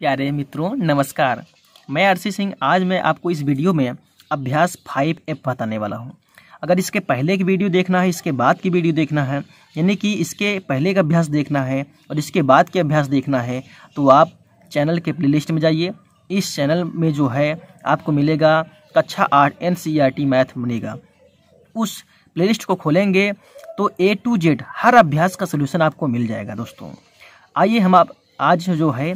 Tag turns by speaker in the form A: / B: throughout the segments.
A: प्यारे मित्रों नमस्कार मैं आरसी सिंह आज मैं आपको इस वीडियो में अभ्यास फाइव एप बताने वाला हूँ अगर इसके पहले की वीडियो देखना है इसके बाद की वीडियो देखना है यानी कि इसके पहले का अभ्यास देखना है और इसके बाद के अभ्यास देखना है तो आप चैनल के प्ले में जाइए इस चैनल में जो है आपको मिलेगा कक्षा आठ एन मैथ मिलेगा उस प्ले को खोलेंगे तो ए टू जेड हर अभ्यास का सोल्यूशन आपको मिल जाएगा दोस्तों आइए हम आप आज जो है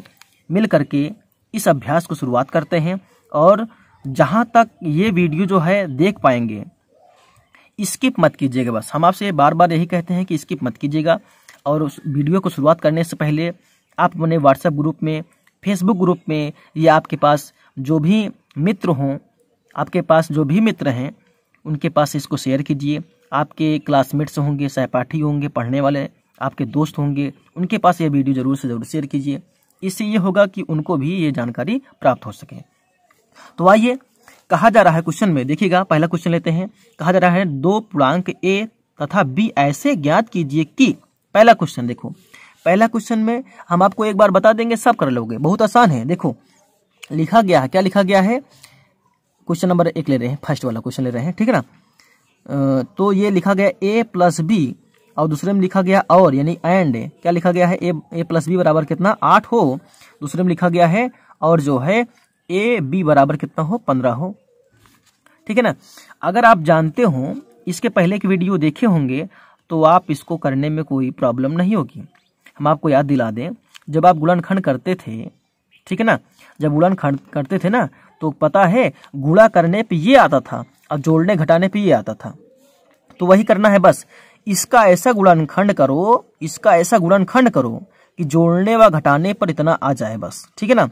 A: मिल करके इस अभ्यास को शुरुआत करते हैं और जहाँ तक ये वीडियो जो है देख पाएंगे स्किप मत कीजिएगा बस हम आपसे बार बार यही कहते हैं कि स्किप मत कीजिएगा और उस वीडियो को शुरुआत करने से पहले आप अपने व्हाट्सएप ग्रुप में फेसबुक ग्रुप में या आपके पास जो भी मित्र हों आपके पास जो भी मित्र हैं उनके पास इसको शेयर कीजिए आपके क्लासमेट्स होंगे सहपाठी होंगे पढ़ने वाले आपके दोस्त होंगे उनके पास ये वीडियो ज़रूर से ज़रूर शेयर कीजिए इससे ये होगा कि उनको भी ये जानकारी प्राप्त हो सके तो आइए कहा जा रहा है क्वेश्चन में देखिएगा पहला क्वेश्चन लेते हैं कहा जा रहा है दो पूर्णांक ए तथा बी ऐसे ज्ञात कीजिए कि पहला क्वेश्चन देखो पहला क्वेश्चन में हम आपको एक बार बता देंगे सब कर लोगे बहुत आसान है देखो लिखा गया है क्या लिखा गया है क्वेश्चन नंबर एक ले रहे हैं फर्स्ट वाला क्वेश्चन ले रहे हैं ठीक है ना तो ये लिखा गया ए प्लस बी और दूसरे में लिखा गया और यानी एंड क्या लिखा गया है ए ए प्लस बी बराबर कितना आठ हो दूसरे में लिखा गया है और जो है ए बी बराबर कितना हो पंद्रह हो ठीक है ना अगर आप जानते हो इसके पहले के वीडियो देखे होंगे तो आप इसको करने में कोई प्रॉब्लम नहीं होगी हम आपको याद दिला दें जब आप खंड करते थे ठीक है ना जब गुणनखंड करते थे ना तो पता है गुड़ा करने पर ये आता था और जोड़ने घटाने पर ये आता था तो वही करना है बस इसका ऐसा गुणनखंड करो इसका ऐसा गुणनखंड करो कि जोड़ने व घटाने पर इतना आ जाए बस ठीक है ना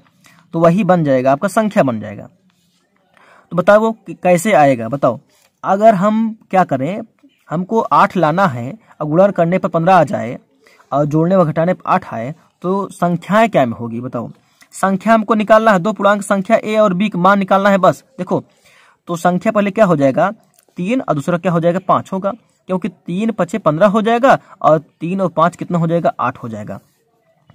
A: तो वही बन जाएगा आपका संख्या बन जाएगा तो बताओ कि कैसे आएगा बताओ अगर हम क्या करें हमको आठ लाना है और गुणन करने पर पंद्रह आ जाए और जोड़ने व घटाने पर आठ आए तो संख्याएं क्या में होगी बताओ संख्या हमको निकालना है दो पूर्णांक संख्या ए और बी का मान निकालना है बस देखो तो संख्या पहले क्या हो जाएगा तीन और दूसरा क्या हो जाएगा पाँच होगा क्योंकि तीन पचे पंद्रह हो जाएगा और तीन और पांच कितना हो जाएगा आठ हो जाएगा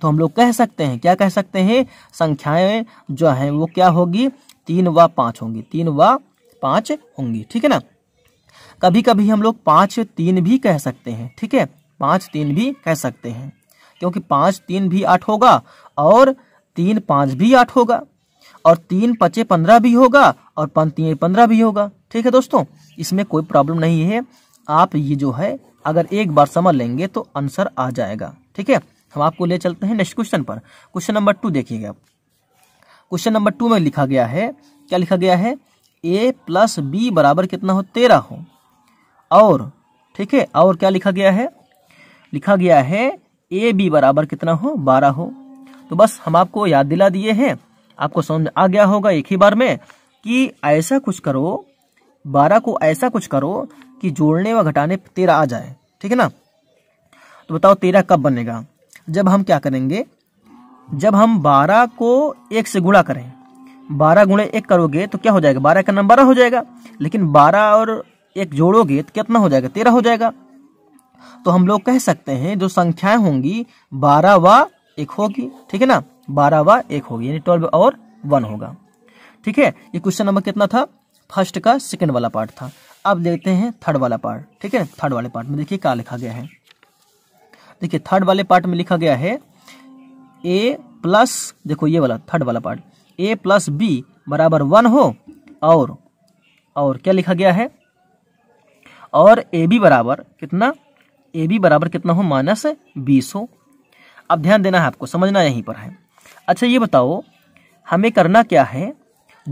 A: तो हम लोग कह सकते हैं क्या कह सकते हैं संख्याएं जो हैं वो क्या होगी तीन व पांच होंगी तीन व पांच होंगी ठीक है ना कभी कभी हम लोग पांच तीन भी कह सकते हैं ठीक है पांच तीन भी कह सकते हैं क्योंकि पांच तीन भी आठ होगा और तीन पांच भी आठ होगा और तीन पचे पंद्रह भी होगा और पंद्रह भी होगा ठीक है दोस्तों इसमें कोई प्रॉब्लम नहीं है आप ये जो है अगर एक बार समझ लेंगे तो आंसर आ जाएगा ठीक है हम आपको ले चलते हैं नेक्स्ट क्वेश्चन पर क्वेश्चन नंबर टू देखिएगा क्वेश्चन नंबर टू में लिखा गया है क्या लिखा गया है ए प्लस बी बराबर कितना हो तेरह हो और ठीक है और क्या लिखा गया है लिखा गया है ए बी बराबर कितना हो बारह हो तो बस हम आपको याद दिला दिए हैं आपको समझ आ गया होगा एक ही बार में कि ऐसा कुछ करो बारह को ऐसा कुछ करो कि जोड़ने व घटाने तेरह आ जाए ठीक है ना तो बताओ तेरह कब बनेगा जब हम क्या करेंगे जब हम बारह को एक से गुणा करें बारह गुणे एक करोगे तो क्या हो जाएगा बारह का नंबर हो जाएगा लेकिन बारह और एक जोड़ोगे तो कितना हो जाएगा तेरह हो जाएगा तो हम लोग कह सकते हैं जो संख्याएं होंगी बारह व एक होगी ठीक है ना बारह व एक होगी यानी ट्वेल्व और वन होगा ठीक है ये क्वेश्चन नंबर कितना था फर्स्ट का सेकंड वाला पार्ट था अब देखते हैं थर्ड वाला पार्ट ठीक है थर्ड वाले पार्ट में देखिए क्या लिखा गया है देखिए थर्ड वाले पार्ट में लिखा गया है ए प्लस देखो ये वाला थर्ड वाला पार्ट ए प्लस बी बराबर वन हो और और क्या लिखा गया है और ए बी बराबर कितना ए बी बराबर कितना हो माइनस बीस हो अब ध्यान देना है आपको समझना यहीं पर है अच्छा ये बताओ हमें करना क्या है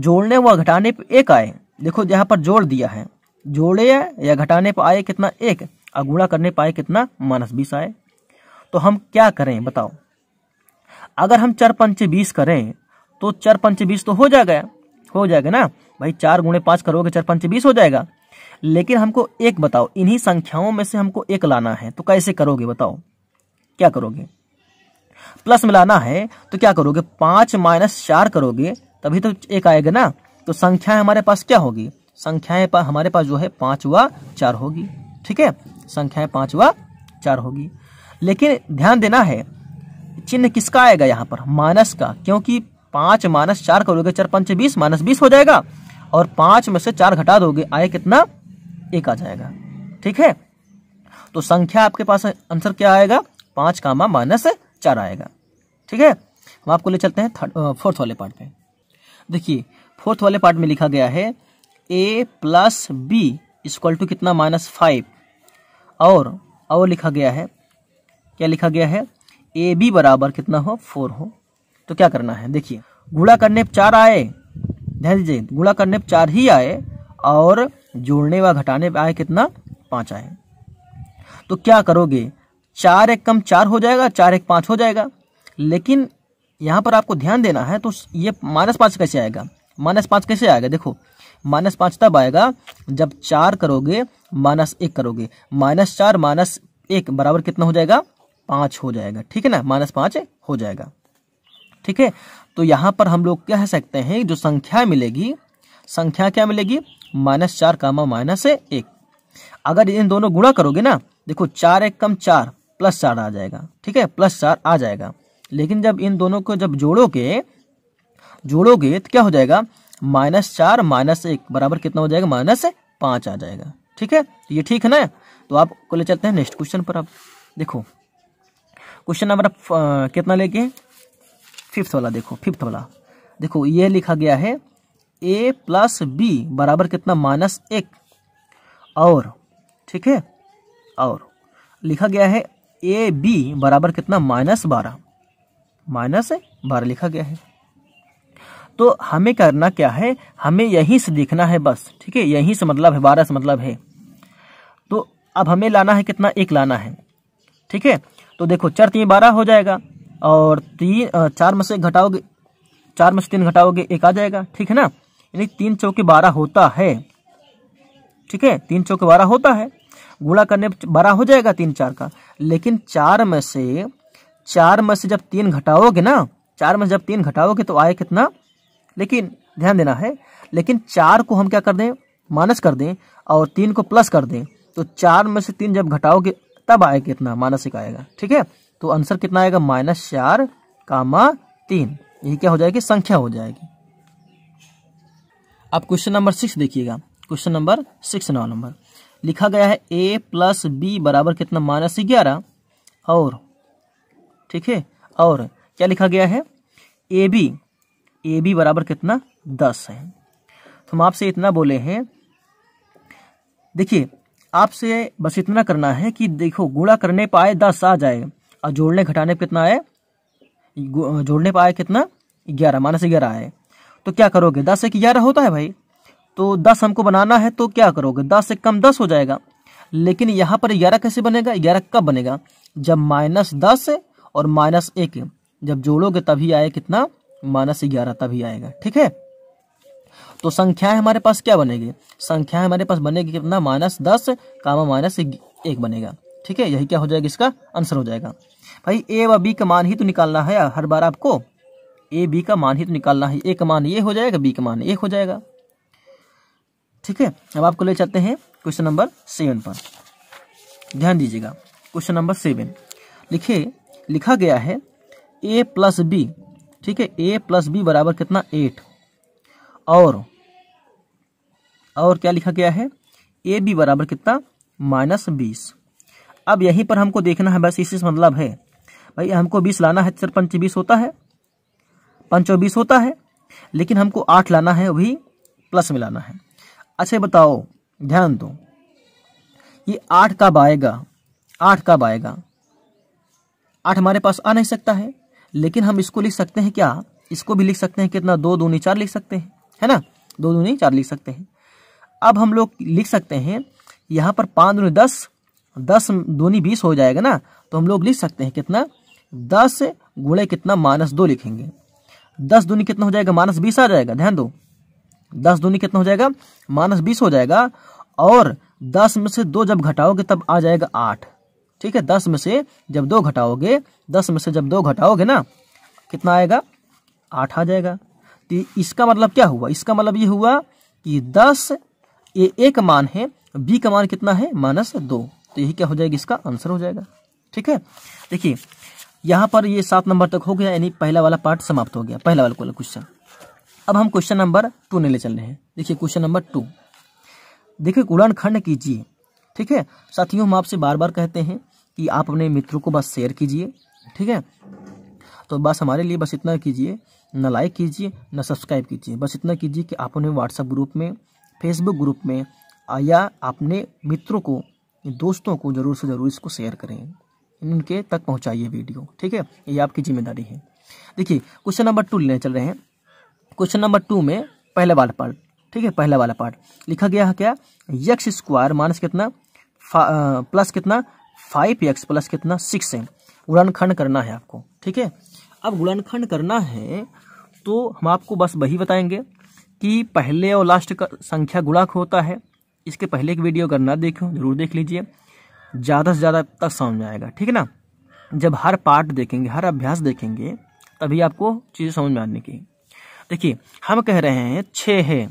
A: जोड़ने व घटाने पर एक आए देखो यहाँ पर जोड़ दिया है जोड़े या घटाने पर आए कितना एक और गुणा करने पर आए कितना माइनस बीस आए तो हम क्या करें बताओ अगर हम चार पंच बीस करें तो चार पंच बीस तो हो जाएगा हो जाएगा ना भाई चार गुणे पाँच करोगे चार पंच बीस हो जाएगा लेकिन हमको एक बताओ इन्हीं संख्याओं में से हमको एक लाना है तो कैसे करोगे बताओ क्या करोगे प्लस में लाना है तो क्या करोगे पाँच माइनस चार करोगे तभी तो एक आएगा ना तो संख्या हमारे पास क्या होगी संख्याएं पर हमारे पास जो है पांच व चार होगी ठीक है संख्याएं पांच व चार होगी लेकिन ध्यान देना है चिन्ह किसका आएगा यहाँ पर माइनस का क्योंकि पांच माइनस चार करोगे चार पंच बीस माइनस बीस हो जाएगा और पांच में से चार घटा दोगे आए कितना एक आ जाएगा ठीक है तो संख्या आपके पास आंसर क्या आएगा का कामा माइनस चार आएगा ठीक है हम आपको ले चलते हैं थर्ड फोर्थ वाले पार्ट में देखिए फोर्थ वाले पार्ट में लिखा गया है a plus b equal to कितना माइनस फाइव और और लिखा गया है क्या लिखा गया है ए बी बराबर कितना हो फोर हो तो क्या करना है देखिए गुड़ा करने पर चार आए ध्यान दीजिए गुड़ा करने पर चार ही आए और जोड़ने व घटाने पर आए कितना पाँच आए तो क्या करोगे चार एक कम चार हो जाएगा चार एक पाँच हो जाएगा लेकिन यहाँ पर आपको ध्यान देना है तो ये माइनस पाँच कैसे आएगा माइनस पाँच कैसे आएगा देखो माइनस पाँच तब आएगा जब चार करोगे माइनस एक करोगे माइनस चार माइनस एक बराबर कितना हो जाएगा पाँच हो जाएगा ठीक है ना माइनस पाँच हो जाएगा ठीक है तो यहाँ पर हम लोग कह सकते हैं जो संख्या मिलेगी संख्या क्या मिलेगी माइनस चार कामा माइनस एक अगर इन दोनों गुणा करोगे ना देखो चार एक कम चार प्लस चार आ जाएगा ठीक है प्लस चार आ जाएगा लेकिन जब इन दोनों को जब जोड़ोगे जोड़ोगे तो क्या हो जाएगा माइनस चार माइनस एक बराबर कितना हो जाएगा माइनस पांच आ जाएगा ठीक है तो ये ठीक है ना तो आप को ले चलते हैं नेक्स्ट क्वेश्चन पर आप देखो क्वेश्चन नंबर कितना लेके फिफ्थ वाला देखो फिफ्थ वाला देखो ये लिखा गया है ए प्लस बी बराबर कितना माइनस एक और ठीक है और लिखा गया है ए बी बराबर कितना माइनस बारह माइनस बारह लिखा गया है तो हमें करना क्या है हमें यहीं से देखना है बस ठीक है यहीं से मतलब है बारह से मतलब है तो अब हमें लाना है कितना एक लाना है ठीक है तो देखो चार तीन बारह हो जाएगा और तीन चार में से घटाओगे चार में से तीन घटाओगे एक आ जाएगा ठीक है ना यानी तीन चौके बारह होता है ठीक है तीन चौके बारह होता है गुणा करने बारह हो जाएगा तीन चार का लेकिन चार में से चार में से जब तीन घटाओगे ना चार में से जब तीन घटाओगे तो आए कितना लेकिन ध्यान देना है लेकिन चार को हम क्या कर दें माइनस कर दें और तीन को प्लस कर दें तो चार में से तीन जब घटाओगे तब आएगा कितना माइनस एक आएगा ठीक है तो आंसर कितना आएगा माइनस चार कामा तीन यही क्या हो जाएगी संख्या हो जाएगी अब क्वेश्चन नंबर सिक्स देखिएगा क्वेश्चन नंबर सिक्स नौ नंबर लिखा गया है ए प्लस बी बराबर कितना माइनस ग्यारह और ठीक है और क्या लिखा गया है ए बी ए बी बराबर कितना दस है तो हम आपसे इतना बोले हैं देखिए आपसे बस इतना करना है कि देखो गुणा करने पर आए दस आ जाए और जोड़ने घटाने पर कितना आए जोड़ने पर आए कितना ग्यारह माइनस ग्यारह आए तो क्या करोगे दस एक ग्यारह होता है भाई तो दस हमको बनाना है तो क्या करोगे दस से कम दस हो जाएगा लेकिन यहाँ पर ग्यारह कैसे बनेगा ग्यारह कब बनेगा जब माइनस दस और माइनस एक जब जोड़ोगे तभी आए कितना माइनस ग्यारह तब ही आएगा ठीक है तो संख्याएं हमारे पास क्या बनेगी संख्याएं हमारे पास बनेगी कितना माइनस दस कामा माइनस एक बनेगा ठीक है यही क्या हो जाएगा इसका आंसर हो जाएगा भाई ए व बी का मान ही तो निकालना है हर बार आपको ए बी का मान ही तो निकालना है ए का मान ये हो जाएगा बी का मान एक हो जाएगा ठीक है अब आपको ले चलते हैं क्वेश्चन नंबर सेवन पर ध्यान दीजिएगा क्वेश्चन नंबर सेवन लिखे लिखा गया है ए प्लस बी ठीक है ए प्लस बी बराबर कितना एट और और क्या लिखा गया है ए बी बराबर कितना माइनस बीस अब यहीं पर हमको देखना है बस इसी से मतलब है भाई हमको बीस लाना है सर पंच बीस होता है पंचो बीस होता है लेकिन हमको आठ लाना है वही प्लस में लाना है अच्छा बताओ ध्यान दो ये आठ कब आएगा आठ कब आएगा आठ हमारे पास आ नहीं सकता है लेकिन हम इसको लिख सकते हैं क्या इसको भी लिख सकते हैं कितना दो दूनी चार लिख सकते हैं है ना दो दूनी चार लिख सकते हैं अब हम लोग लिख सकते हैं यहाँ पर पाँच दूनी दस दस दूनी बीस हो जाएगा ना तो हम लोग लिख सकते हैं कितना दस गुणे कितना माइनस दो लिखेंगे दस दूनी कितना हो जाएगा माइनस बीस आ जाएगा ध्यान दो दस दूनी कितना हो जाएगा माइनस बीस हो जाएगा और दस में से दो जब घटाओगे तब आ जाएगा आठ ठीक है दस में से जब दो घटाओगे दस में से जब दो घटाओगे ना कितना आएगा आठ आ जाएगा तो इसका मतलब क्या हुआ इसका मतलब ये हुआ कि दस ए एक मान है बी का मान कितना है माइनस दो तो यही क्या हो जाएगा इसका आंसर हो जाएगा ठीक है देखिए यहाँ पर ये सात नंबर तक हो गया यानी पहला वाला पार्ट समाप्त हो गया पहला वाला क्वेश्चन अब हम क्वेश्चन नंबर टू ने ले चल रहे हैं देखिए क्वेश्चन नंबर टू देखिए गुणनखंड कीजिए ठीक है साथियों हम आपसे बार बार कहते हैं कि आप अपने मित्रों को बस शेयर कीजिए ठीक है तो बस हमारे लिए बस इतना कीजिए ना लाइक कीजिए ना सब्सक्राइब कीजिए बस इतना कीजिए कि आप उन्हें व्हाट्सएप ग्रुप में फेसबुक ग्रुप में या अपने मित्रों को दोस्तों को ज़रूर से ज़रूर इसको शेयर करें उनके तक पहुंचाइए वीडियो ठीक है ये आपकी जिम्मेदारी है देखिए क्वेश्चन नंबर टू लेने चल रहे हैं क्वेश्चन नंबर टू में पहले वाला पार्ट ठीक है पहला वाला पार्ट लिखा गया है क्या यक्स स्क्वायर माइनस कितना प्लस कितना फाइव एक्स प्लस कितना सिक्स है गुणनखंड करना है आपको ठीक है अब गुणनखंड करना है तो हम आपको बस वही बताएंगे कि पहले और लास्ट का संख्या गुणक होता है इसके पहले की वीडियो अगर ना देखो जरूर देख लीजिए ज़्यादा से ज़्यादा तक समझ में आएगा ठीक है ना जब हर पार्ट देखेंगे हर अभ्यास देखेंगे तभी आपको चीज़ें समझ में आने की देखिए हम कह रहे हैं छः है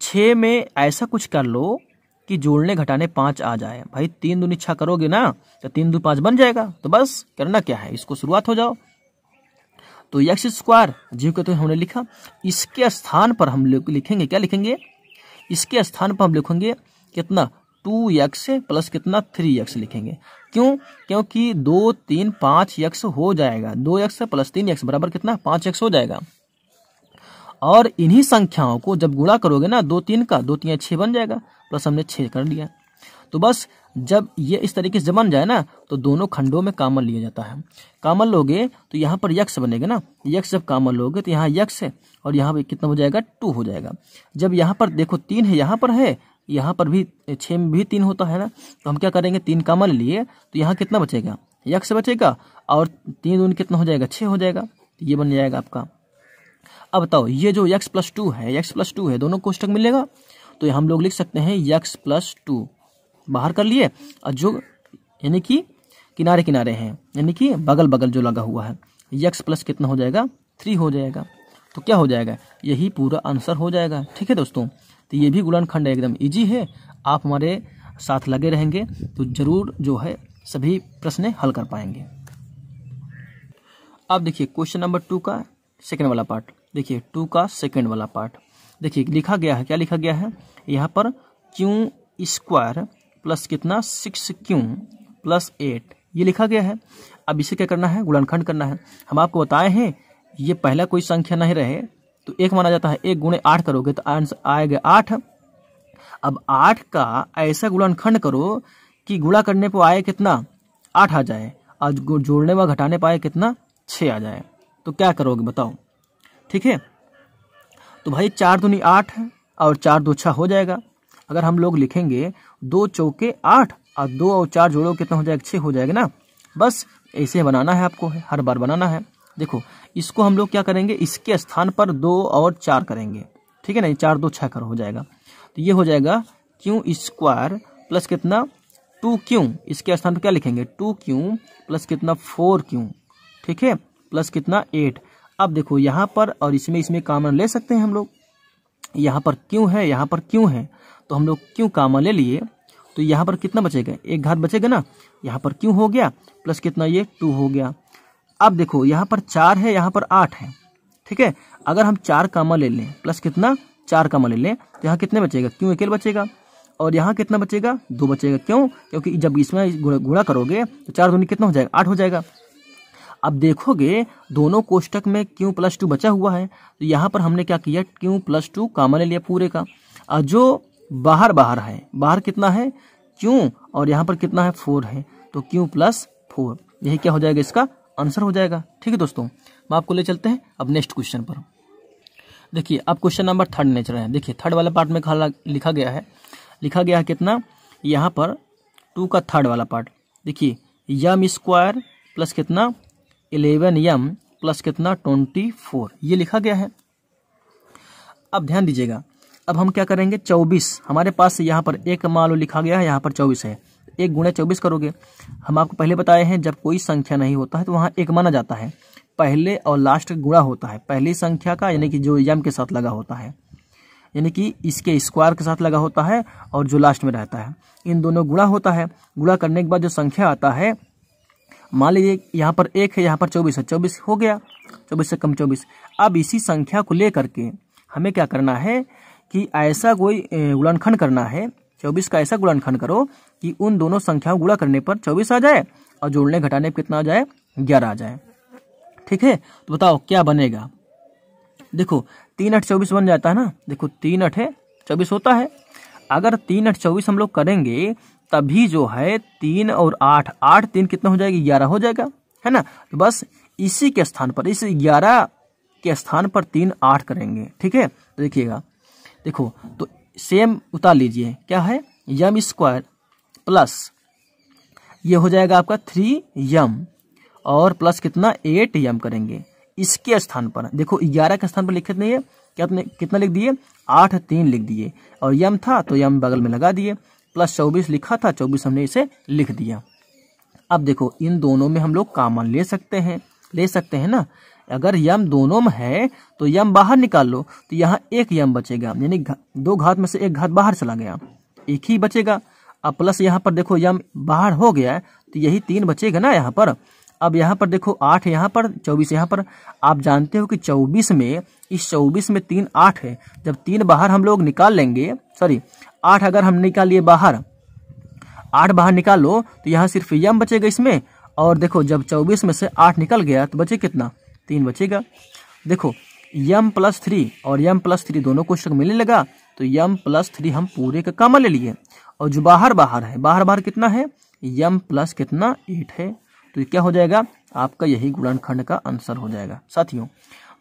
A: छः में ऐसा कुछ कर लो कि जोड़ने घटाने पांच आ जाए भाई तीन दूनी छा करोगे ना तो तीन दू पांच बन जाएगा तो बस करना क्या है इसको शुरुआत हो जाओ तो यक्स स्क्वायर जीव के तो हमने लिखा इसके स्थान पर हम लिखेंगे क्या लिखेंगे इसके स्थान पर हम लिखेंगे कितना टू यक्स प्लस कितना थ्री यक्स लिखेंगे क्यों क्योंकि दो तीन पाँच यक्स हो जाएगा दो यक्स प्लस तीन यक्स बराबर कितना पाँच यक्स हो जाएगा और इन्हीं संख्याओं को जब गुणा करोगे ना दो तीन का दो तीन छः बन जाएगा प्लस हमने छः कर लिया तो बस जब ये इस तरीके से बन जाए ना तो दोनों खंडों में कामल लिया जाता है कामल लोगे तो यहाँ पर यक्ष बनेगा ना यक्ष जब कामल लोगे तो यहाँ यक्ष है और यहाँ पर कितना हो जाएगा टू हो जाएगा जब यहाँ पर देखो तीन है यहाँ पर है यहाँ पर भी छः में भी तीन होता है ना तो हम क्या करेंगे तीन कामल लिए तो यहाँ कितना बचेगा यक्ष बचेगा और तीन दून कितना हो जाएगा छः हो जाएगा तो ये बन जाएगा आपका अब बताओ ये जो x प्लस टू है x प्लस टू है दोनों कोष्टक मिलेगा तो हम लोग लिख सकते हैं x प्लस टू बाहर कर लिए और जो यानी कि किनारे किनारे हैं यानी कि बगल बगल जो लगा हुआ है x प्लस कितना हो जाएगा थ्री हो जाएगा तो क्या हो जाएगा यही पूरा आंसर हो जाएगा ठीक है दोस्तों तो ये भी गुणनखंड एकदम ईजी है आप हमारे साथ लगे रहेंगे तो ज़रूर जो है सभी प्रश्न हल कर पाएंगे अब देखिए क्वेश्चन नंबर टू का सेकेंड वाला पार्ट देखिए टू का सेकेंड वाला पार्ट देखिए लिखा गया है क्या लिखा गया है यहाँ पर क्यू स्क्वायर प्लस कितना सिक्स क्यू प्लस एट ये लिखा गया है अब इसे क्या करना है गुणनखंड करना है हम आपको बताए हैं ये पहला कोई संख्या नहीं रहे तो एक माना जाता है एक गुणे आठ करोगे तो आंसर आएगा आठ अब आठ का ऐसा गुणनखंड करो कि गुणा करने पर आए कितना आठ आ जाए और जोड़ने व घटाने पर आए कितना छः आ जाए तो क्या करोगे बताओ ठीक है तो भाई चार दूनी आठ और चार दो छः हो जाएगा अगर हम लोग लिखेंगे दो चौके आठ और दो और चार जोड़ो कितना हो जाएगा छः हो जाएगा ना बस ऐसे बनाना है आपको हर बार बनाना है देखो इसको हम लोग क्या करेंगे इसके स्थान पर दो और चार करेंगे ठीक है ना ये चार दो छः कर हो जाएगा तो ये हो जाएगा क्यू स्क्वायर प्लस कितना टू क्यू इसके स्थान पर क्या लिखेंगे टू क्यू प्लस कितना फोर क्यू ठीक है प्लस कितना एट अब देखो यहाँ पर और इसमें इसमें कामन ले सकते हैं हम लोग यहाँ पर क्यों है यहाँ पर क्यों है तो हम लोग क्यों कामन ले लिए तो यहाँ पर कितना बचेगा एक घात बचेगा ना यहाँ पर क्यों हो गया प्लस कितना ये टू हो गया अब देखो यहाँ पर चार है यहाँ पर आठ है ठीक है अगर हम चार कामा ले लें प्लस कितना चार कामा ले लें तो यहाँ कितने बचेगा क्यों अकेले बचेगा और यहाँ कितना बचेगा दो बचेगा क्यों क्योंकि जब इसमें गुणा करोगे तो चार दूनी कितना हो जाएगा आठ हो जाएगा अब देखोगे दोनों कोष्टक में क्यू प्लस टू बचा हुआ है तो यहाँ पर हमने क्या किया क्यू प्लस टू कामन ले लिया पूरे का और जो बाहर बाहर है बाहर कितना है क्यू और यहाँ पर कितना है फोर है तो क्यू प्लस फोर यही क्या हो जाएगा इसका आंसर हो जाएगा ठीक है दोस्तों मैं आपको ले चलते हैं अब नेक्स्ट क्वेश्चन पर देखिए अब क्वेश्चन नंबर थर्ड रहे हैं देखिए थर्ड वाला पार्ट में लिखा गया है लिखा गया है कितना यहाँ पर टू का थर्ड वाला पार्ट देखिए यम स्क्वायर प्लस कितना इलेवन यम प्लस कितना ट्वेंटी फोर ये लिखा गया है अब ध्यान दीजिएगा अब हम क्या करेंगे चौबीस हमारे पास यहाँ पर एक मान लो लिखा गया है यहाँ पर चौबीस है एक गुणा चौबीस करोगे हम आपको पहले बताए हैं जब कोई संख्या नहीं होता है तो वहाँ एक माना जाता है पहले और लास्ट गुणा होता है पहली संख्या का यानी कि जो यम के साथ लगा होता है यानी कि इसके स्क्वायर के साथ लगा होता है और जो लास्ट में रहता है इन दोनों गुणा होता है गुणा करने के बाद जो संख्या आता है मान लीजिए यहाँ पर एक है यहाँ पर चौबीस है चौबीस हो गया चौबीस से कम चौबीस अब इसी संख्या को ले करके हमें क्या करना है कि ऐसा कोई गुणनखंड करना है चौबीस का ऐसा गुणनखंड करो कि उन दोनों संख्याओं गुणा करने पर चौबीस आ जाए और जोड़ने घटाने पर कितना आ जाए ग्यारह आ जाए ठीक है तो बताओ क्या बनेगा देखो तीन अठ चौबीस बन जाता है ना देखो तीन अठे चौबीस होता है अगर तीन अठ चौबीस हम लोग करेंगे तभी जो है तीन और आठ आठ तीन कितना हो जाएगा ग्यारह हो जाएगा है ना तो बस इसी के स्थान पर इस ग्यारह के स्थान पर तीन आठ करेंगे ठीक है तो देखिएगा देखो तो सेम उतार लीजिए क्या है यम स्क्वायर प्लस ये हो जाएगा आपका थ्री यम और प्लस कितना एट यम करेंगे इसके स्थान पर देखो ग्यारह के स्थान पर लिखित नहीं है क्या आपने कितना लिख दिए आठ तीन लिख दिए और यम था तो यम बगल में लगा दिए प्लस चौबीस लिखा था चौबीस हमने इसे लिख दिया अब देखो इन दोनों में हम लोग कामन ले सकते हैं ले सकते हैं ना अगर यम दोनों में है तो यम बाहर निकाल लो तो यहाँ एक यम बचेगा यानी दो घात में से एक घात बाहर चला गया एक ही बचेगा अब प्लस यहाँ पर देखो यम बाहर हो गया तो यही तीन बचेगा ना यहाँ पर अब यहाँ पर देखो आठ यहाँ पर चौबीस यहाँ पर आप जानते हो कि चौबीस में इस चौबीस में तीन आठ है जब तीन बाहर हम लोग निकाल लेंगे सॉरी आठ अगर हम निकालिए बाहर आठ बाहर निकालो तो यहाँ सिर्फ यम बचेगा इसमें और देखो जब चौबीस में से आठ निकल गया तो बचे कितना तीन बचेगा देखो यम प्लस थ्री और यम प्लस थ्री दोनों क्वेश्चन मिलने लगा तो यम प्लस थ्री हम पूरे का कामा ले लिए और जो बाहर बाहर है बाहर बाहर कितना है यम प्लस कितना एट है तो क्या हो जाएगा आपका यही गुणनखंड का आंसर हो जाएगा साथियों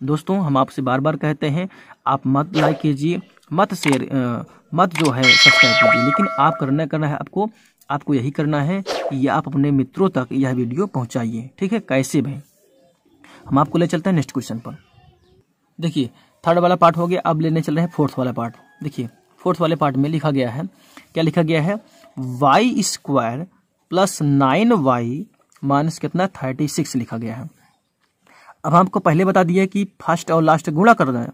A: दोस्तों हम आपसे बार बार कहते हैं आप मत लाइक कीजिए मत शेयर मत जो है सब्सक्राइब कीजिए लेकिन आप करना करना है आपको आपको यही करना है कि आप अपने मित्रों तक यह वीडियो पहुंचाइए ठीक है कैसे भाई हम आपको ले चलते हैं नेक्स्ट क्वेश्चन पर देखिए थर्ड वाला पार्ट हो गया अब लेने चल रहे हैं फोर्थ वाला पार्ट देखिए फोर्थ वाले पार्ट में लिखा गया है क्या लिखा गया है y square plus nine y minus कितना थर्टी सिक्स लिखा गया है अब हमको पहले बता दिया कि फर्स्ट और लास्ट गुणा करना है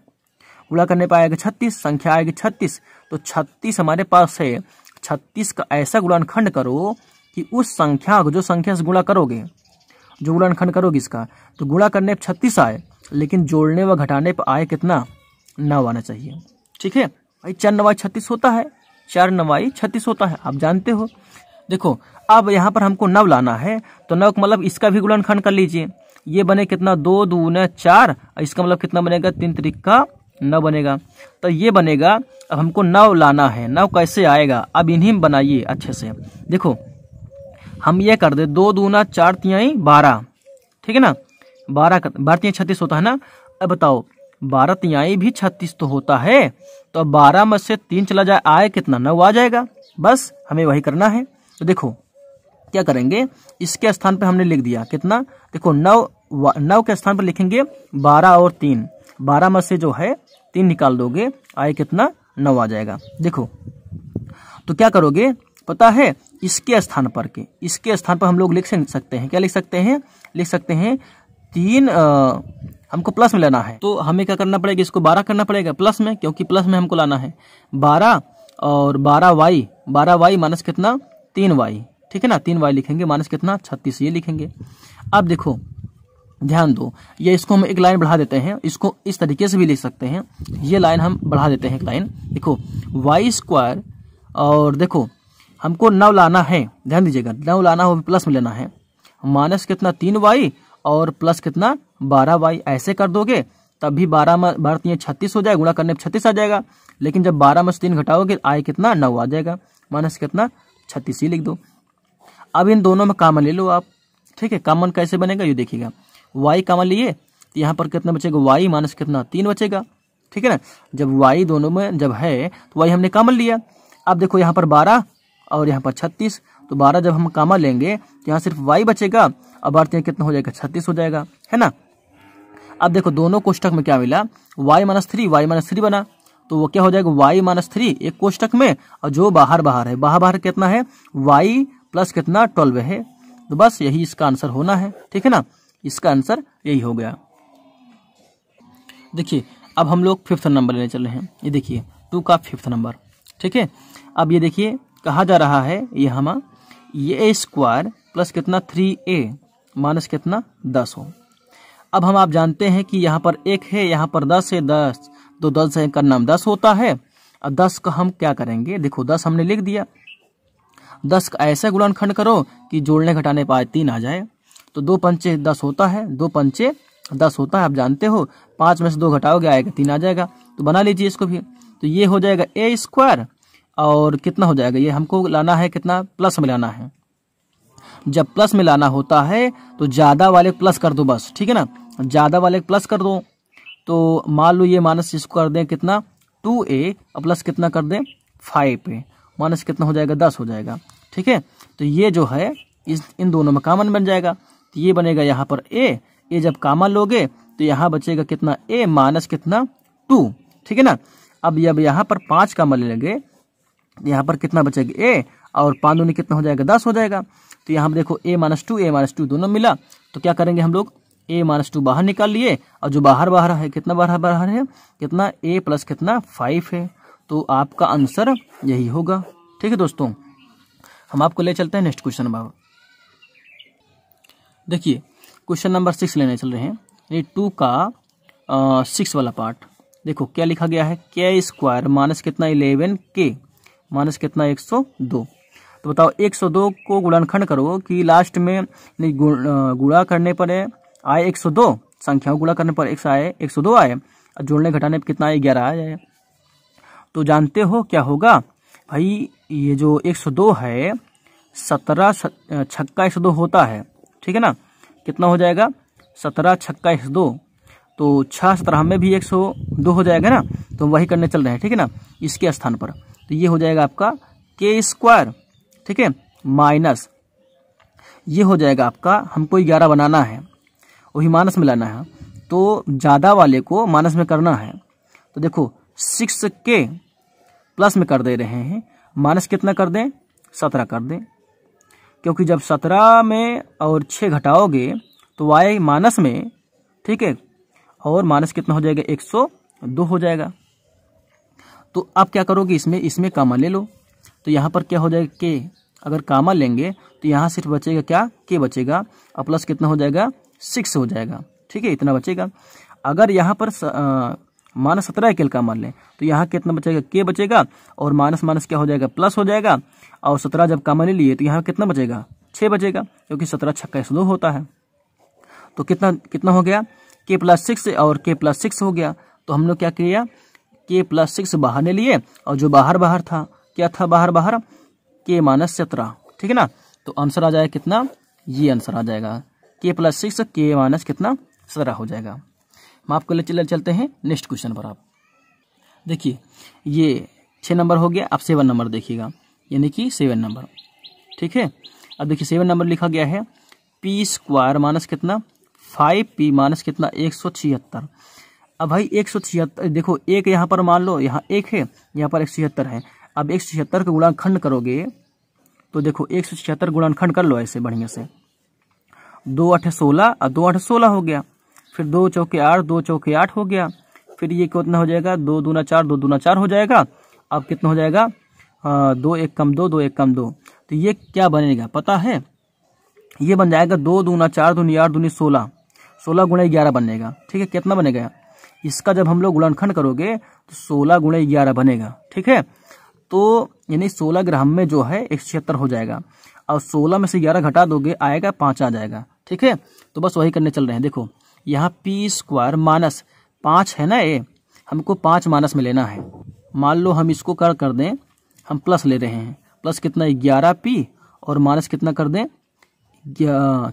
A: गुणा करने पर आएगा छत्तीस संख्या आएगी छत्तीस तो छत्तीस हमारे पास है छत्तीस का ऐसा गुणनखंड करो कि उस संख्या को जो संख्या से गुणा करोगे जो गुणनखंड करोगे इसका तो गुणा करने पर छत्तीस आए लेकिन जोड़ने व घटाने पर आए कितना नौ आना चाहिए ठीक है भाई चार नवाई छत्तीस होता है चार नवाई छत्तीस होता है आप जानते हो देखो अब यहाँ पर हमको नव लाना है तो नव मतलब इसका भी गुणनखंड कर लीजिए ये बने कितना दो दू न चार इसका मतलब कितना बनेगा तीन तरीका नव बनेगा तो ये बनेगा अब हमको नव लाना है नव कैसे आएगा अब इन्हीं बनाइए अच्छे से देखो हम ये कर दे दो दूना चार तियाई बारह ठीक है ना बारह बारह तिहाई छत्तीस होता है ना अब बताओ बारह तियाई भी छत्तीस तो होता है तो बारह में से तीन चला जाए आए कितना नव आ जाएगा बस हमें वही करना है तो देखो क्या करेंगे इसके स्थान पर हमने लिख दिया कितना देखो नव नौ के स्थान पर लिखेंगे बारह और तीन बारह में से जो है तीन निकाल दोगे आई कितना नौ आ जाएगा देखो तो क्या करोगे पता है इसके स्थान पर के इसके स्थान पर हम लोग लिख सकते हैं क्या लिख सकते हैं लिख सकते हैं तीन आ, हमको प्लस में लेना है तो हमें क्या करना पड़ेगा इसको बारह करना पड़ेगा प्लस में क्योंकि प्लस में हमको लाना है बारह और बारह वाई बारह वाई माइनस कितना तीन वाई ठीक है ना तीन वाई लिखेंगे माइनस कितना छत्तीस ये लिखेंगे अब देखो ध्यान दो या इसको हम एक लाइन बढ़ा देते हैं इसको इस तरीके से भी लिख सकते हैं ये लाइन हम बढ़ा देते हैं एक लाइन देखो वाई स्क्वायर और देखो हमको नव लाना है ध्यान दीजिएगा नव लाना हो प्लस में लेना है माइनस कितना तीन वाई और प्लस कितना बारह वाई ऐसे कर दोगे तब भी बारह में बारह तीन छत्तीस हो जाए गुणा करने पर छत्तीस आ जाएगा लेकिन जब बारह में से तीन घटाओगे आय कितना नौ आ जाएगा माइनस कितना छत्तीस ही लिख दो अब इन दोनों में कामन ले लो आप ठीक है कामन कैसे बनेगा ये देखिएगा वाई कामन लिए तो यहाँ पर कितना बचेगा वाई माइनस कितना तीन बचेगा ठीक है ना जब वाई दोनों में जब है तो वाई हमने कामन लिया अब देखो यहाँ पर बारह और यहाँ पर छत्तीस तो बारह जब हम कामा लेंगे तो यहाँ सिर्फ वाई बचेगा और भारतीय तो कितना हो जाएगा छत्तीस हो जाएगा है ना अब देखो दोनों कोष्टक में क्या मिला y minus three y minus three बना तो वो क्या हो जाएगा वाई माइनस थ्री एक कोष्टक में और जो बाहर बाहर है बाहर बाहर कितना है वाई प्लस कितना ट्वेल्व है तो बस यही इसका आंसर होना है ठीक है ना इसका आंसर यही हो गया देखिए अब हम लोग फिफ्थ नंबर लेने चल रहे हैं ये देखिए टू का फिफ्थ नंबर ठीक है अब ये देखिए कहा जा रहा है ये हम ये ए स्क्वायर प्लस कितना थ्री ए माइनस कितना दस हो अब हम आप जानते हैं कि यहाँ पर एक है यहाँ पर दस है दस तो दस का नाम दस होता है और दस का हम क्या करेंगे देखो दस हमने लिख दिया दस का ऐसा गुणनखंड करो कि जोड़ने घटाने पर तीन आ जाए तो दो पंचे दस होता है दो पंचे दस होता है आप जानते हो पाँच में से दो घटाओगे आएगा तीन आ जाएगा तो बना लीजिए इसको भी तो ये हो जाएगा ए स्क्वायर और कितना हो जाएगा ये हमको लाना है कितना प्लस में लाना है जब प्लस में लाना होता है तो ज़्यादा वाले प्लस कर दो बस ठीक है ना ज़्यादा वाले प्लस कर दो तो मान लो ये माइनस इसको कर दें कितना टू ए और प्लस कितना कर दें फाइव ए माइनस कितना हो जाएगा दस हो जाएगा ठीक है तो ये जो है इस इन दोनों में कॉमन बन जाएगा तो ये बनेगा यहाँ पर ए ए जब कामा लोगे तो यहाँ बचेगा कितना ए माइनस कितना टू ठीक है ना अब जब यहाँ पर पाँच कामा ले लेंगे तो यहाँ पर कितना बचेगा ए और पाँच दूनी कितना हो जाएगा दस हो जाएगा तो यहाँ देखो a minus two a minus two दोनों मिला तो क्या करेंगे हम लोग ए माइनस टू बाहर निकाल लिए और जो बाहर बाहर है कितना बाहर बाहर है कितना ए प्लस कितना फाइव है तो आपका आंसर यही होगा ठीक है दोस्तों हम आपको ले चलते हैं नेक्स्ट क्वेश्चन बाबा देखिए क्वेश्चन नंबर सिक्स लेने चल रहे हैं ये टू का सिक्स वाला पार्ट देखो क्या लिखा गया है के स्क्वायर माइनस कितना इलेवन के माइनस कितना एक सौ दो तो बताओ एक सौ दो को गुणनखंड करो कि लास्ट में गुणा करने पर आए एक सौ दो संख्याओं गुणा करने पर एक आए एक सौ दो आए और जोड़ने घटाने पर कितना आए ग्यारह आ जाए तो जानते हो क्या होगा भाई ये जो एक सौ दो है सत्रह छक्का एक सौ दो होता है ठीक है ना कितना हो जाएगा सत्रह छक्का एक दो तो छः सत्रह में भी एक सौ दो हो जाएगा ना तो हम वही करने चल रहे हैं ठीक है ना इसके स्थान पर तो ये हो जाएगा आपका के स्क्वायर ठीक है माइनस ये हो जाएगा आपका हमको ग्यारह बनाना है वही माइनस में लाना है तो ज़्यादा वाले को मानस में करना है तो देखो सिक्स के प्लस में कर दे रहे हैं माइनस कितना कर दें सत्रह कर दें क्योंकि जब सत्रह में और छः घटाओगे तो वाई माइनस में ठीक है और माइनस कितना हो जाएगा एक सौ दो हो जाएगा तो आप क्या करोगे इसमें इसमें कामा ले लो तो यहाँ पर क्या हो जाएगा के अगर कामा लेंगे तो यहाँ सिर्फ बचेगा क्या के बचेगा और प्लस कितना हो जाएगा सिक्स हो जाएगा ठीक है इतना बचेगा अगर यहाँ पर माइनस सत्रह केल का मान लें तो यहाँ कितना बचेगा के बचेगा और माइनस माइनस क्या हो जाएगा प्लस हो जाएगा और सत्रह जब कामन ले लिए तो यहाँ कितना बचेगा छः बचेगा क्योंकि सत्रह छक्का स्लो होता है तो कितना कितना हो गया के प्लस सिक्स और के प्लस सिक्स हो गया तो हम लोग क्या किया के प्लस सिक्स बाहर ने लिए और जो बाहर बाहर था क्या था बाहर बाहर के माइनस सत्रह ठीक है ना तो आंसर आ जाएगा कितना ये आंसर आ जाएगा के प्लस सिक्स के माइनस कितना सत्रह हो जाएगा हम आपको ले चले चलते हैं नेक्स्ट क्वेश्चन पर आप देखिए ये छः नंबर हो गया आप सेवन नंबर देखिएगा यानी कि सेवन नंबर ठीक है अब देखिए सेवन नंबर लिखा गया है पी स्क्वायर माइनस कितना फाइव पी माइनस कितना एक सौ छिहत्तर अब भाई एक सौ छिहत्तर देखो एक यहाँ पर मान लो यहाँ एक है यहाँ पर एक सौ छिहत्तर है अब एक सौ छिहत्तर का गुणाखंड करोगे तो देखो एक सौ छिहत्तर खंड कर लो ऐसे बढ़िया से दो आठ सोलह और दो आठ सोलह हो गया फिर दो चौके आठ दो चौके आठ हो गया फिर ये कितना हो जाएगा दो दूना चार दो दूना चार हो जाएगा अब कितना हो जाएगा दो एक कम दो दो एक कम दो तो ये क्या बनेगा पता है ये बन जाएगा दो दूना चार दूनी आठ दूनी सोलह सोलह गुणे ग्यारह बनेगा ठीक है कितना बनेगा इसका जब हम लोग गुणनखंड करोगे तो सोलह गुणे ग्यारह बनेगा ठीक है तो यानी सोलह ग्राम में जो है एक छिहत्तर हो जाएगा और सोलह में से ग्यारह घटा दोगे आएगा पाँच आ जाएगा ठीक है तो बस वही करने चल रहे हैं देखो यहाँ पी स्क्वायर माइनस पाँच है ना ये हमको पाँच माइनस में लेना है मान लो हम इसको कर कर दें हम प्लस ले रहे हैं प्लस कितना ग्यारह पी और माइनस कितना कर दें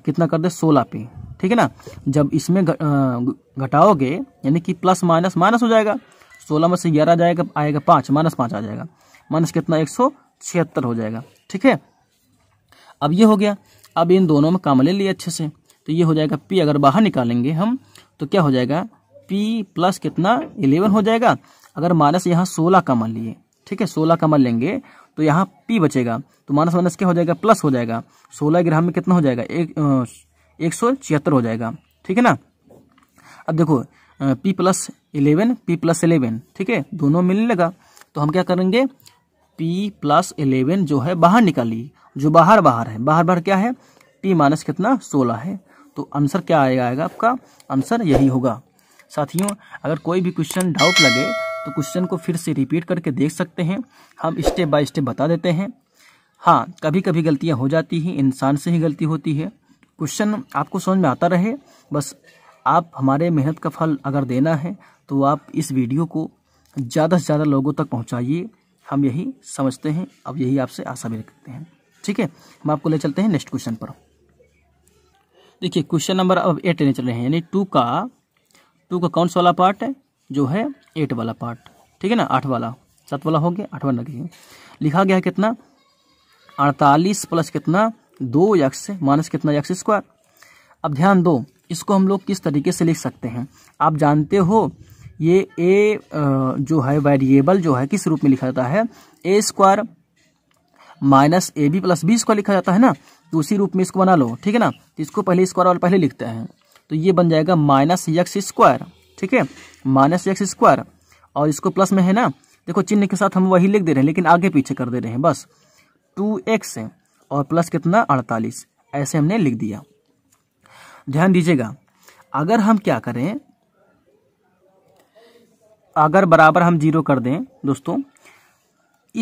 A: कितना कर दें सोलह पी ठीक है ना जब इसमें घटाओगे यानी कि प्लस माइनस माइनस हो जाएगा सोलह में से ग्यारह जाएगा आएगा पाँच माइनस पाँच आ जाएगा माइनस कितना एक सौ छिहत्तर हो जाएगा ठीक है अब ये हो गया अब इन दोनों में काम ले लिए अच्छे से तो ये हो जाएगा पी अगर बाहर निकालेंगे हम तो क्या हो जाएगा पी प्लस कितना इलेवन हो जाएगा अगर माइनस यहाँ सोलह का मान लिए ठीक है सोलह कमल लेंगे तो यहाँ पी बचेगा तो माइनस माइनस क्या हो जाएगा प्लस हो जाएगा सोलह ग्राम में कितना हो जाएगा एक एक सौ छिहत्तर हो जाएगा ठीक है ना अब देखो p plus eleven p plus eleven ठीक है दोनों मिलने लगा तो हम क्या करेंगे पी प्लस इलेवन जो है बाहर निकाली जो बाहर बाहर है बाहर बाहर क्या है पी माइनस कितना सोलह है तो आंसर क्या आएगा आएगा आपका आंसर यही होगा साथियों अगर कोई भी क्वेश्चन डाउट लगे तो क्वेश्चन को फिर से रिपीट करके देख सकते हैं हम स्टेप बाय स्टेप बता देते हैं हाँ कभी कभी गलतियाँ हो जाती हैं इंसान से ही गलती होती है क्वेश्चन आपको समझ में आता रहे बस आप हमारे मेहनत का फल अगर देना है तो आप इस वीडियो को ज़्यादा से ज़्यादा लोगों तक पहुँचाइए हम यही समझते हैं अब यही आपसे आशा भी रखते हैं ठीक है हम आपको ले चलते हैं नेक्स्ट क्वेश्चन पर देखिए क्वेश्चन नंबर अब एट लेने चल रहे हैं यानी टू का टू का कौन सा वाला पार्ट है जो है एट वाला पार्ट ठीक है ना आठ वाला सात वाला हो गया आठ वाला लिखा गया है कितना अड़तालीस प्लस कितना दो यक्स माइनस कितना यक्स स्क्वायर अब ध्यान दो इसको हम लोग किस तरीके से लिख सकते हैं आप जानते हो ये ए जो है वेरिएबल जो है किस रूप में लिखा जाता है a square minus a b plus b square लिखा जाता है ना तो उसी रूप में इसको बना लो ठीक है ना तो इसको पहले स्क्वायर और पहले लिखते हैं तो ये बन जाएगा माइनस यक्स स्क्वायर ठीक है माइनस एक्स स्क्वायर और इसको प्लस में है ना देखो चिन्ह के साथ हम वही लिख दे रहे हैं लेकिन आगे पीछे कर दे रहे हैं बस टू एक्स और प्लस कितना अड़तालीस ऐसे हमने लिख दिया ध्यान दीजिएगा अगर हम क्या करें अगर बराबर हम जीरो कर दें दोस्तों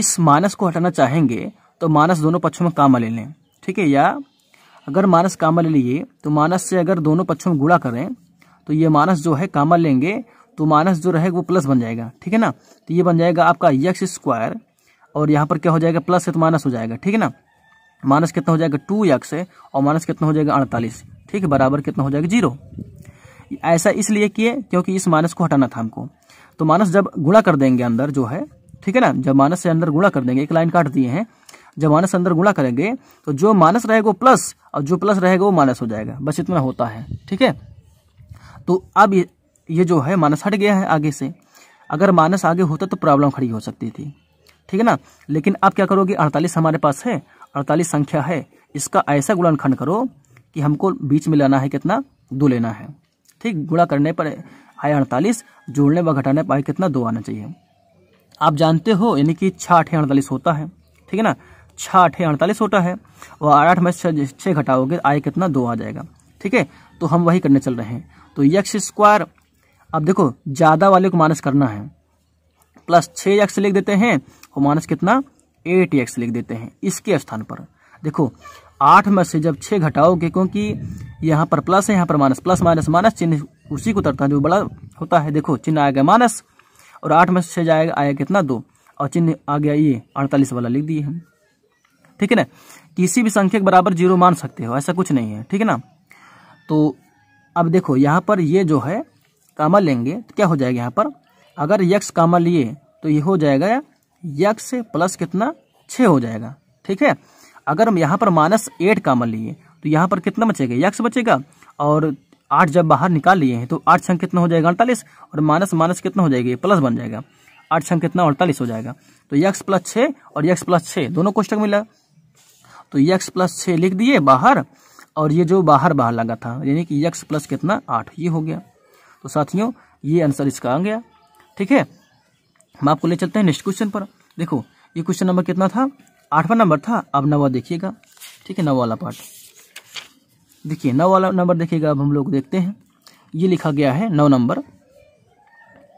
A: इस माइनस को हटाना चाहेंगे तो माइनस दोनों पक्षों में कामा ले लें ठीक है या अगर माइनस कामा ले लिए तो माइनस से अगर दोनों पक्षों में गुड़ा करें तो ये माइनस जो है कामा लेंगे तो माइनस जो रहेगा वो प्लस बन जाएगा ठीक है ना तो ये बन जाएगा आपका यक्स स्क्वायर और यहाँ पर क्या हो जाएगा प्लस है तो माइनस हो जाएगा ठीक है ना माइनस कितना हो जाएगा टू यक्स है और माइनस कितना हो जाएगा अड़तालीस ठीक है बराबर कितना हो जाएगा जीरो ऐसा इसलिए किए क्योंकि इस माइनस को हटाना था हमको तो माइनस जब गुणा कर देंगे अंदर जो है ठीक है ना जब माइनस से अंदर गुणा कर देंगे एक लाइन काट दिए हैं जब माइनस अंदर गुणा करेंगे तो जो माइनस रहेगा वो प्लस और जो प्लस रहेगा वो माइनस हो जाएगा बस इतना होता है ठीक है तो अब ये ये जो है मानस हट गया है आगे से अगर मानस आगे होता तो प्रॉब्लम खड़ी हो सकती थी ठीक है ना लेकिन आप क्या करोगे अड़तालीस हमारे पास है अड़तालीस संख्या है इसका ऐसा गुणनखंड करो कि हमको बीच में लाना है कितना दो लेना है ठीक गुणा करने पर आए अड़तालीस जोड़ने व घटाने पर आए कितना दो आना चाहिए आप जानते हो यानी कि छः आठे अड़तालीस होता है ठीक है ना छः आठे अड़तालीस होता है और आठ में छः घटाओगे आए कितना दो आ जाएगा ठीक है तो हम वही करने चल रहे हैं तो यक्स स्क्वायर अब देखो ज़्यादा वाले को माइनस करना है प्लस छः यक्स लिख देते हैं और माइनस कितना एट यक्स लिख देते हैं इसके स्थान पर देखो आठ में से जब छः घटाओगे क्योंकि यहाँ पर प्लस है यहाँ पर माइनस प्लस माइनस माइनस चिन्ह उसी को उतरता है जो बड़ा होता है देखो चिन्ह आ गया माइनस और आठ में से छह जाएगा आया कितना दो और चिन्ह आ गया ये अड़तालीस वाला लिख दिए हम ठीक है ना किसी भी संख्या के बराबर जीरो मान सकते हो ऐसा कुछ नहीं है ठीक है ना तो अब देखो यहाँ पर ये जो है कामा लेंगे तो क्या हो जाएगा यहाँ पर अगर यक्स कामा लिए तो ये हो जाएगा यक्स प्लस कितना छः हो जाएगा ठीक है अगर हम यहाँ पर माइनस एट कामा लिए तो यहाँ पर कितना बचेगा यक्स बचेगा और आठ जब बाहर निकाल लिए हैं तो आठ छंग कितना हो जाएगा अड़तालीस और माइनस माइनस कितना हो जाएगा प्लस बन जाएगा आठ छंग कितना अड़तालीस हो जाएगा तो यक्स प्लस छः और यक्स प्लस छः दोनों कोष्टक मिला तो यक्स प्लस छः लिख दिए बाहर और ये जो बाहर बाहर लगा था यानी कि यक्स प्लस कितना आठ ये हो गया तो साथियों ये आंसर इसका आ गया ठीक है हम आपको ले चलते हैं नेक्स्ट क्वेश्चन पर देखो ये क्वेश्चन नंबर कितना था आठवां नंबर था अब नवा देखिएगा ठीक है नवा वाला पार्ट देखिए नौ वाला नंबर देखिएगा अब हम लोग देखते हैं ये लिखा गया है नौ नंबर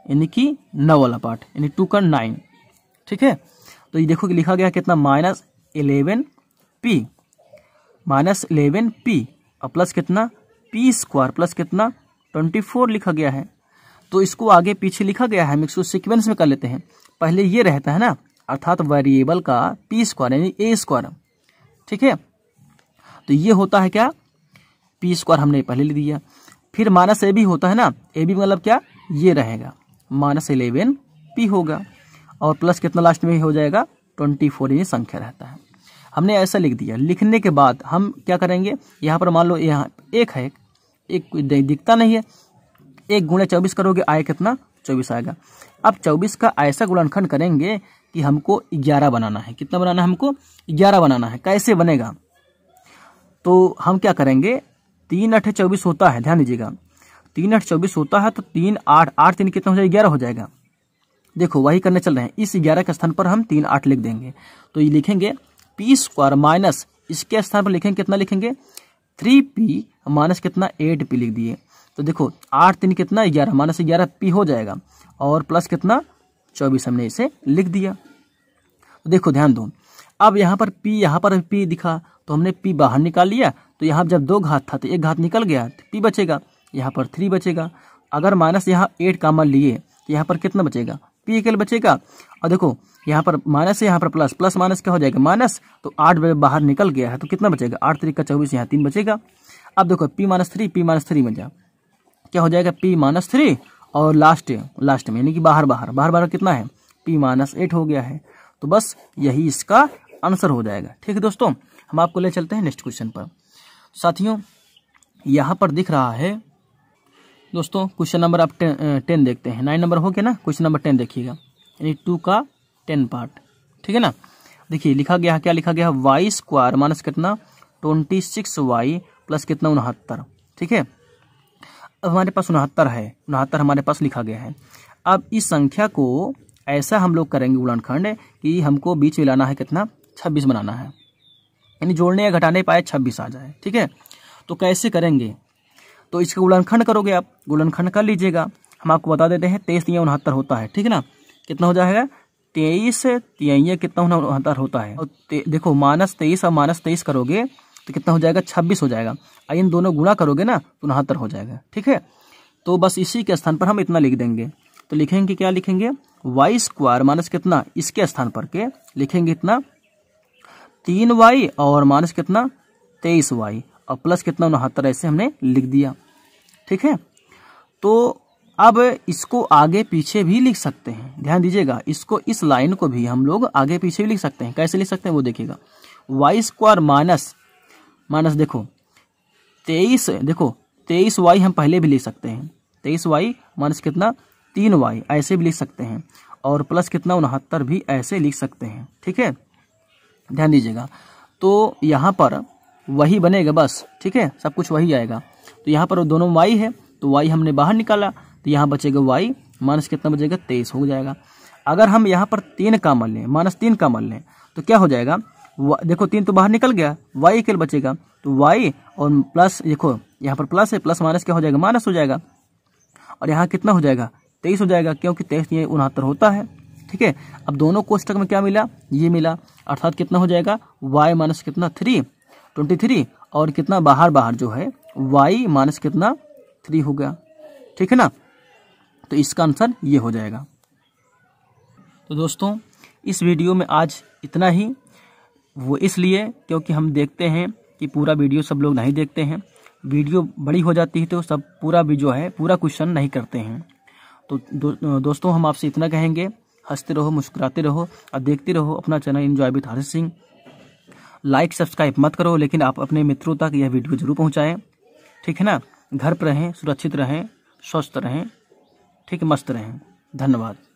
A: यानी कि नौ वाला पार्ट यानी टू का नाइन ठीक है तो ये देखो कि लिखा गया कितना minus eleven p minus eleven p और प्लस कितना पी स्क्वायर प्लस कितना ट्वेंटी फोर लिखा गया है तो इसको आगे पीछे लिखा गया है हम इसको सिक्वेंस में कर लेते हैं पहले ये रहता है ना अर्थात वेरिएबल का पी स्क्वायर यानी ए स्क्वायर ठीक है तो ये होता है क्या पी स्क्वायर हमने पहले लिख दिया फिर माइनस ए भी होता है ना ए बी मतलब क्या ये रहेगा माइनस इलेवन पी होगा और प्लस कितना लास्ट में हो जाएगा ट्वेंटी फोर ये संख्या रहता है हमने ऐसा लिख दिया लिखने के बाद हम क्या करेंगे यहाँ पर मान लो यहाँ एक है एक दिखता नहीं है एक गुणे चौबीस करोगे आय कितना चौबीस आएगा अब चौबीस का ऐसा गुणनखंड करेंगे कि हमको ग्यारह बनाना है कितना बनाना है हमको ग्यारह बनाना है कैसे बनेगा तो हम क्या करेंगे तीन अठे चौबीस होता है ध्यान दीजिएगा तीन आठ चौबीस होता है तो तीन आठ आठ तीन कितना हो जाएगा ग्यारह हो जाएगा देखो वही करने चल रहे हैं इस ग्यारह के स्थान पर हम तीन आठ लिख देंगे तो ये लिखेंगे पी स्क्वायर माइनस इसके स्थान पर लिखेंगे कितना लिखेंगे थ्री पी माइनस कितना एट पी लिख दिए तो देखो आठ तीन कितना ग्यारह माइनस ग्यारह पी हो जाएगा और प्लस कितना चौबीस हमने इसे लिख दिया तो देखो ध्यान दो अब यहाँ पर पी यहाँ पर पी दिखा तो हमने पी बाहर निकाल लिया तो यहाँ जब दो घात था तो एक घात निकल गया तो पी बचेगा यहाँ पर थ्री बचेगा अगर माइनस यहाँ एट कामा लिए तो यहाँ पर कितना बचेगा पी इक्वल बचेगा और देखो यहाँ पर माइनस है यहाँ पर प्लस प्लस माइनस क्या हो जाएगा माइनस तो आठ बाहर निकल गया है तो कितना बचेगा आठ तरीका चौबीस यहाँ तीन बचेगा अब देखो p minus three p minus three बन जाए क्या हो जाएगा पी माइनस थ्री और लास्ट लास्ट में यानी कि बाहर बाहर बाहर बाहर कितना है पी माइनस एट हो गया है तो बस यही इसका आंसर हो जाएगा ठीक है दोस्तों हम आपको ले चलते हैं नेक्स्ट क्वेश्चन पर साथियों यहाँ पर दिख रहा है दोस्तों क्वेश्चन नंबर आप टेन, देखते हैं नाइन नंबर हो गया ना क्वेश्चन नंबर टेन देखिएगा यानी टू का टेन पार्ट ठीक है ना देखिए लिखा गया क्या लिखा गया वाई स्क्वायर माइनस कितना ट्वेंटी सिक्स वाई प्लस कितना उनहत्तर ठीक है अब हमारे पास उनहत्तर है उनहत्तर हमारे पास लिखा गया है अब इस संख्या को ऐसा हम लोग करेंगे उड़नखंड कि हमको बीच में लाना है कितना छब्बीस बनाना है यानी जोड़ने या घटाने पाए छब्बीस आ जाए ठीक है तो कैसे करेंगे तो इसका उल्लंघन करोगे आप उल्लंघन कर लीजिएगा हम आपको बता देते हैं तेईस तिया उनहत्तर होता है ठीक है ना कितना हो जाएगा तेईस तिया कितना उनहत्तर होता है और देखो मानस तेईस और मानस तेईस करोगे तो कितना हो जाएगा छब्बीस हो जाएगा और इन दोनों गुणा करोगे ना तो उनहत्तर हो जाएगा ठीक है तो बस इसी के स्थान पर हम इतना लिख देंगे तो लिखेंगे क्या लिखेंगे वाई स्क्वायर मानस कितना इसके स्थान पर के लिखेंगे इतना तीन वाई और मानस कितना तेईस वाई और प्लस कितना उनहत्तर ऐसे हमने लिख दिया ठीक है तो अब इसको आगे पीछे भी लिख सकते हैं ध्यान दीजिएगा इसको इस लाइन को भी हम लोग आगे पीछे भी लिख सकते हैं कैसे लिख सकते हैं वो देखिएगा वाई स्क्वायर माइनस माइनस देखो तेईस देखो तेईस वाई हम पहले भी लिख सकते हैं तेईस वाई माइनस कितना तीन वाई ऐसे भी लिख सकते हैं और प्लस कितना उनहत्तर भी ऐसे लिख सकते हैं ठीक है ध्यान दीजिएगा तो यहाँ पर वही बनेगा बस ठीक है सब कुछ वही आएगा तो यहाँ पर दोनों वाई है तो वाई हमने बाहर निकाला तो यहाँ बचेगा वाई माइनस कितना बचेगा तेईस हो जाएगा अगर हम यहाँ पर तीन का मान लें माइनस तीन का मान लें तो क्या हो जाएगा देखो तीन तो बाहर निकल गया वाई अकेले बचेगा तो वाई और प्लस देखो यहाँ पर प्लस है प्लस माइनस क्या हो जाएगा माइनस हो जाएगा और यहाँ कितना हो जाएगा तेईस हो जाएगा क्योंकि तेईस ये उनहत्तर होता है ठीक है अब दोनों कोष्टक में क्या मिला ये मिला अर्थात कितना हो जाएगा वाई माइनस कितना थ्री ट्वेंटी थ्री और कितना बाहर बाहर जो है वाई माइनस कितना थ्री हो गया ठीक है ना तो इसका आंसर ये हो जाएगा तो दोस्तों इस वीडियो में आज इतना ही वो इसलिए क्योंकि हम देखते हैं कि पूरा वीडियो सब लोग नहीं देखते हैं वीडियो बड़ी हो जाती है तो सब पूरा भी जो है पूरा क्वेश्चन नहीं करते हैं तो दो, दोस्तों हम आपसे इतना कहेंगे हंसते रहो मुस्कुराते रहो और देखते रहो अपना channel enjoy with Hari Singh like subscribe मत करो लेकिन आप अपने मित्रों तक यह वीडियो जरूर पहुँचाएँ ठीक है ना घर पर रहें सुरक्षित रहें स्वस्थ रहें ठीक मस्त रहें धन्यवाद